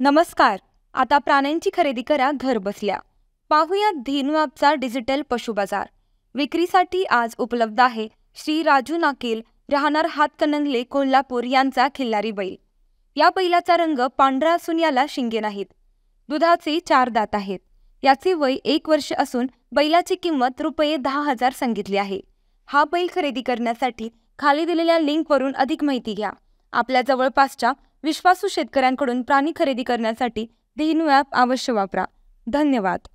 नमस्कार आता प्राण्यांची खरेदी करा घर बसल्या पाहूया धेनू डिजिटल पशु बाजार विक्रीसाठी आज उपलब्ध आहे श्री राजू नाकेल राहणार हातकणंगले कोल्हापूर यांचा खिल्लारी बैल या बैलाचा रंग पांढरा असून याला शिंगे नाहीत दुधाचे चार दात आहेत याचे वय एक वर्ष असून बैलाची किंमत रुपये दहा हजार सांगितली आहे हा बैल खरेदी करण्यासाठी खाली दिलेल्या लिंकवरून अधिक माहिती घ्या आपल्या जवळपासच्या विश्वासू शेतकऱ्यांकडून प्राणी खरेदी करण्यासाठी देहीन ॲप अवश्य वापरा धन्यवाद